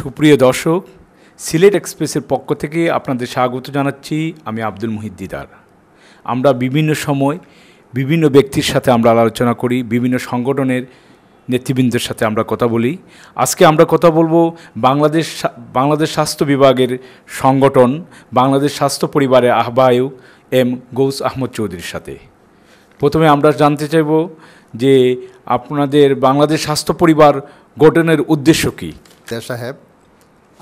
সুপ্রিয় দর্শক সিলেট এক্সপ্রেসের পক্ষ থেকে আপনাদের স্বাগত জানাচ্ছি আমি আব্দুল মুহিদ দিদার আমরা বিভিন্ন সময় বিভিন্ন ব্যক্তির সাথে আমরা আলোচনা করি বিভিন্ন সংগঠনের নেতৃবৃন্দের সাথে আমরা কথা বলি আজকে আমরা কথা বলবো বাংলাদেশ বাংলাদেশ স্বাস্থ্য বিভাগের সংগঠন বাংলাদেশ স্বাস্থ্য পরিবারের আহ্বায়ক এম গৌস আহমদ চৌধুরীর সাথে প্রথমে আমরা জানতে চাইব যে আপনাদের বাংলাদেশ স্বাস্থ্য পরিবার গঠনের উদ্দেশ্য কী দেব সাহেব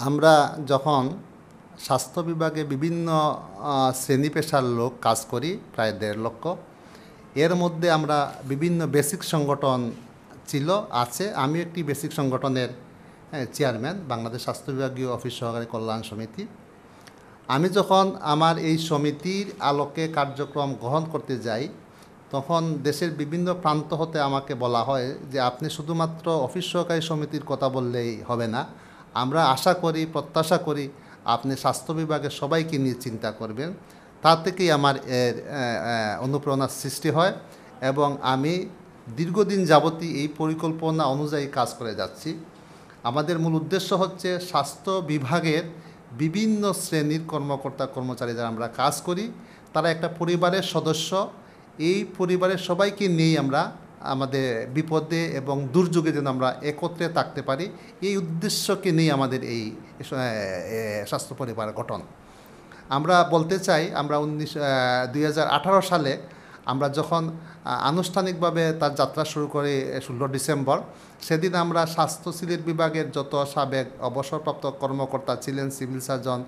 আমরা যখন স্বাস্থ্য বিভাগে বিভিন্ন শ্রেণী পেশার লোক কাজ করি প্রায় দেড় লক্ষ এর মধ্যে আমরা বিভিন্ন বেসিক সংগঠন ছিল আছে আমি একটি বেসিক সংগঠনের চেয়ারম্যান বাংলাদেশ স্বাস্থ্য বিভাগীয় অফিস সহকারী কল্যাণ সমিতি আমি যখন আমার এই সমিতির আলোকে কার্যক্রম গ্রহণ করতে যাই তখন দেশের বিভিন্ন প্রান্ত হতে আমাকে বলা হয় যে আপনি শুধুমাত্র অফিস সহকারী সমিতির কথা বললেই হবে না আমরা আশা করি প্রত্যাশা করি আপনি স্বাস্থ্য বিভাগের সবাইকে নিয়ে চিন্তা করবেন তা থেকেই আমার এর অনুপ্রেরণার সৃষ্টি হয় এবং আমি দীর্ঘদিন যাবতী এই পরিকল্পনা অনুযায়ী কাজ করে যাচ্ছি আমাদের মূল উদ্দেশ্য হচ্ছে স্বাস্থ্য বিভাগের বিভিন্ন শ্রেণীর কর্মকর্তা কর্মচারী যারা আমরা কাজ করি তারা একটা পরিবারের সদস্য এই পরিবারের সবাইকে নিয়েই আমরা আমাদের বিপদে এবং দুর্যোগে যেন আমরা একত্রে থাকতে পারি এই উদ্দেশ্যকে নিয়ে আমাদের এই স্বাস্থ্য পরিবার গঠন আমরা বলতে চাই আমরা উনিশ দুই সালে আমরা যখন আনুষ্ঠানিকভাবে তার যাত্রা শুরু করি ষোলো ডিসেম্বর সেদিন আমরা স্বাস্থ্য সিলেট বিভাগের যত সাবেক অবসরপ্রাপ্ত কর্মকর্তা ছিলেন সিভিল সার্জন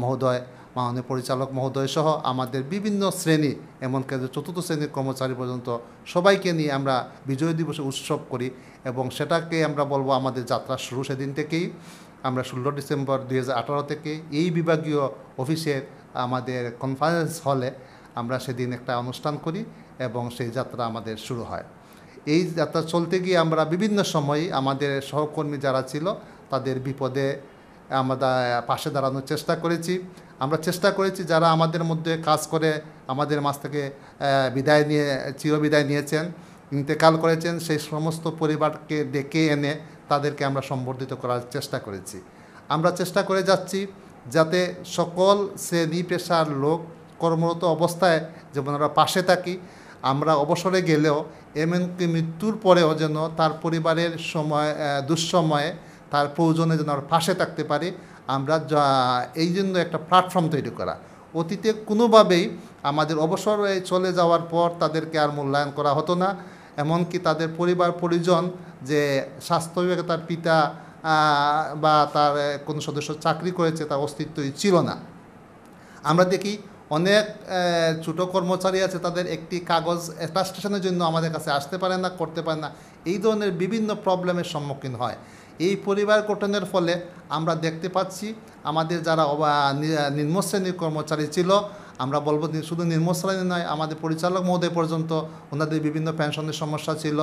মহোদয় মাননীয় পরিচালক মহোদয় সহ আমাদের বিভিন্ন শ্রেণী এমনকি চতুর্থ শ্রেণীর কর্মচারী পর্যন্ত সবাইকে নিয়ে আমরা বিজয় দিবসে উৎসব করি এবং সেটাকে আমরা বলবো আমাদের যাত্রা শুরু সেদিন থেকেই আমরা ষোলো ডিসেম্বর দুই থেকে এই বিভাগীয় অফিসের আমাদের কনফারেন্স হলে আমরা সেদিন একটা অনুষ্ঠান করি এবং সেই যাত্রা আমাদের শুরু হয় এই যাত্রা চলতে গিয়ে আমরা বিভিন্ন সময়ে আমাদের সহকর্মী যারা ছিল তাদের বিপদে আমরা পাশে দাঁড়ানোর চেষ্টা করেছি আমরা চেষ্টা করেছি যারা আমাদের মধ্যে কাজ করে আমাদের মাছ থেকে বিদায় নিয়ে চিরবিদায় নিয়েছেন ইন্তেকাল করেছেন সেই সমস্ত পরিবারকে ডেকে এনে তাদেরকে আমরা সম্বর্ধিত করার চেষ্টা করেছি আমরা চেষ্টা করে যাচ্ছি যাতে সকল সে নিপেশার লোক কর্মরত অবস্থায় যেমন আমরা পাশে থাকি আমরা অবসরে গেলেও এমনকি মৃত্যুর পরেও যেন তার পরিবারের সময় দুঃসময়ে তার প্রয়োজনে যেন আমরা পাশে থাকতে পারি আমরা এই জন্য একটা প্ল্যাটফর্ম তৈরি করা অতীতে কোনোভাবেই আমাদের অবসর চলে যাওয়ার পর তাদেরকে আর মূল্যায়ন করা হতো না এমনকি তাদের পরিবার পরিজন যে স্বাস্থ্য বিভাগে তার পিতা বা তার কোনো সদস্য চাকরি করেছে তার অস্তিত্বই ছিল না আমরা দেখি অনেক ছোট কর্মচারী আছে তাদের একটি কাগজ স্টেশনের জন্য আমাদের কাছে আসতে পারে না করতে পারে না এই ধরনের বিভিন্ন প্রবলেমের সম্মুখীন হয় এই পরিবার গঠনের ফলে আমরা দেখতে পাচ্ছি আমাদের যারা নিম্ন শ্রেণীর কর্মচারী ছিল আমরা বলবো শুধু নিম্ন শ্রেণী নয় আমাদের পরিচালক মহোদয় পর্যন্ত ওনাদের বিভিন্ন পেনশনের সমস্যা ছিল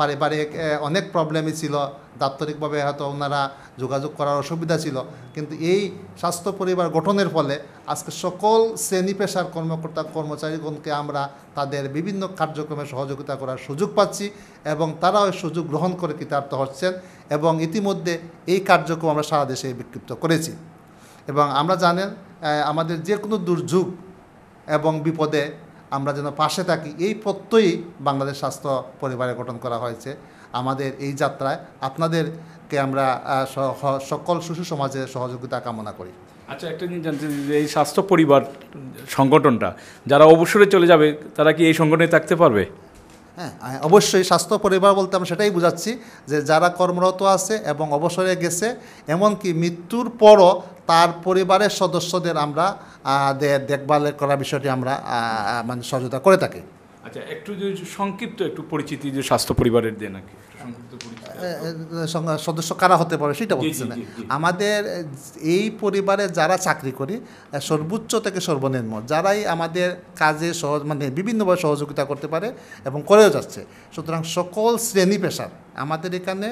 পারিবারিক অনেক প্রবলেমই ছিল দাপ্তরিকভাবে হয়তো ওনারা যোগাযোগ করার অসুবিধা ছিল কিন্তু এই স্বাস্থ্য পরিবার গঠনের ফলে আজকে সকল শ্রেণী পেশার কর্মকর্তা কর্মচারীগণকে আমরা তাদের বিভিন্ন কার্যক্রমে সহযোগিতা করার সুযোগ পাচ্ছি এবং তারা ওই সুযোগ গ্রহণ করে কৃতার্থ হচ্ছেন এবং ইতিমধ্যে এই কার্যক্রম আমরা সারা দেশে বিক্ষিপ্ত করেছি এবং আমরা জানেন আমাদের যে কোনো দুর্যোগ এবং বিপদে আমরা যেন পাশে থাকি এই প্রত্যয়ই বাংলাদেশ স্বাস্থ্য পরিবারে গঠন করা হয়েছে আমাদের এই যাত্রায় আপনাদেরকে আমরা সকল শিশু সমাজের সহযোগিতা কামনা করি আচ্ছা একটা জিনিস জানতে যে এই স্বাস্থ্য পরিবার সংগঠনটা যারা অবসরে চলে যাবে তারা কি এই সংগঠনে থাকতে পারবে হ্যাঁ অবশ্যই স্বাস্থ্য পরিবার বলতে আমরা সেটাই বোঝাচ্ছি যে যারা কর্মরত আছে এবং অবসরে গেছে এমনকি মৃত্যুর পরও তার পরিবারের সদস্যদের আমরা দেখভাল করার বিষয়টি আমরা মানে সহযোগিতা করে থাকি আচ্ছা একটু যদি সংক্ষিপ্ত একটু পরিচিতি যে স্বাস্থ্য পরিবারের দিয়ে নাকি সদস্য কারা হতে পারে সেটা বলছে না আমাদের এই পরিবারে যারা চাকরি করে সর্বোচ্চ থেকে সর্বনিম্ন যারাই আমাদের কাজে সহজ মানে বিভিন্নভাবে সহযোগিতা করতে পারে এবং করেও যাচ্ছে সুতরাং সকল শ্রেণী পেশার আমাদের এখানে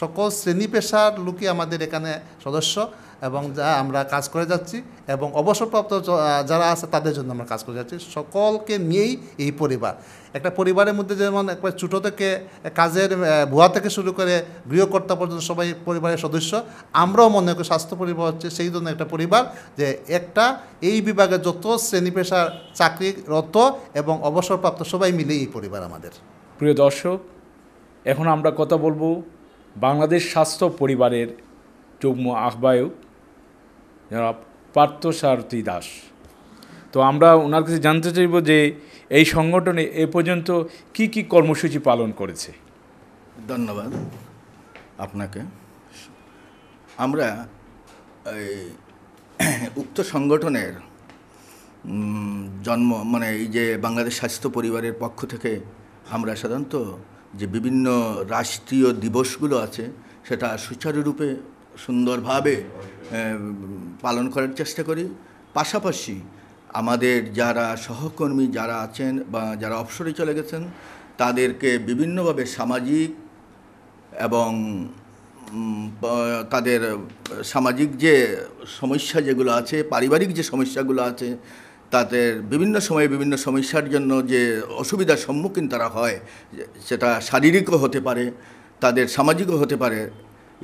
সকল শ্রেণী পেশার লোকই আমাদের এখানে সদস্য এবং যা আমরা কাজ করে যাচ্ছি এবং অবসরপ্রাপ্ত যারা আছে তাদের জন্য আমরা কাজ করে যাচ্ছি সকলকে নিয়েই এই পরিবার একটা পরিবারের মধ্যে যেমন একবার ছোটো থেকে কাজের ভুয়া থেকে শুরু করে গৃহকর্তা পর্যন্ত সবাই পরিবারের সদস্য আমরাও মনে করি স্বাস্থ্য পরিবার হচ্ছে সেই জন্য একটা পরিবার যে একটা এই বিভাগে যত শ্রেণী পেশার চাকরিরত এবং অবসরপ্রাপ্ত সবাই মিলে এই পরিবার আমাদের প্রিয় দর্শক এখন আমরা কথা বলবো বাংলাদেশ স্বাস্থ্য পরিবারের যুগ্ম আহ্বায়ক পার্থসারথী দাস তো আমরা ওনার কাছে জানতে চাইব যে এই সংগঠনে এ পর্যন্ত কি কি কর্মসূচি পালন করেছে ধন্যবাদ আপনাকে আমরা এই উক্ত সংগঠনের জন্ম মানে এই যে বাংলাদেশ স্বাস্থ্য পরিবারের পক্ষ থেকে আমরা সাধারণত যে বিভিন্ন রাষ্ট্রীয় দিবসগুলো আছে সেটা সুচারুরূপে সুন্দরভাবে পালন করার চেষ্টা করি পাশাপাশি আমাদের যারা সহকর্মী যারা আছেন বা যারা অবসরে চলে গেছেন তাদেরকে বিভিন্নভাবে সামাজিক এবং তাদের সামাজিক যে সমস্যা যেগুলো আছে পারিবারিক যে সমস্যাগুলো আছে তাদের বিভিন্ন সময়ে বিভিন্ন সমস্যার জন্য যে অসুবিধার সম্মুখীন তারা হয় সেটা শারীরিকও হতে পারে তাদের সামাজিকও হতে পারে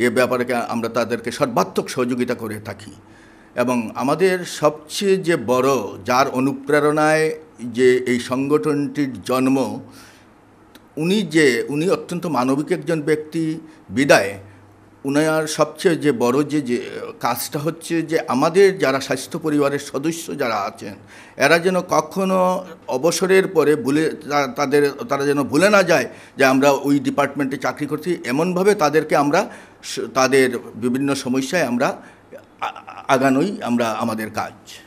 এ ব্যাপারে আমরা তাদেরকে সর্বাত্মক সহযোগিতা করে থাকি এবং আমাদের সবচেয়ে যে বড় যার অনুপ্রেরণায় যে এই সংগঠনটির জন্ম উনি যে উনি অত্যন্ত মানবিক একজন ব্যক্তি বিদায় উনার সবচেয়ে যে বড় যে যে কাজটা হচ্ছে যে আমাদের যারা স্বাস্থ্য পরিবারের সদস্য যারা আছেন এরা যেন কখনো অবসরের পরে ভুলে তাদের তারা যেন ভুলে না যায় যে আমরা ওই ডিপার্টমেন্টে চাকরি করছি এমনভাবে তাদেরকে আমরা তাদের বিভিন্ন সমস্যায় আমরা আগানোই আমরা আমাদের কাজ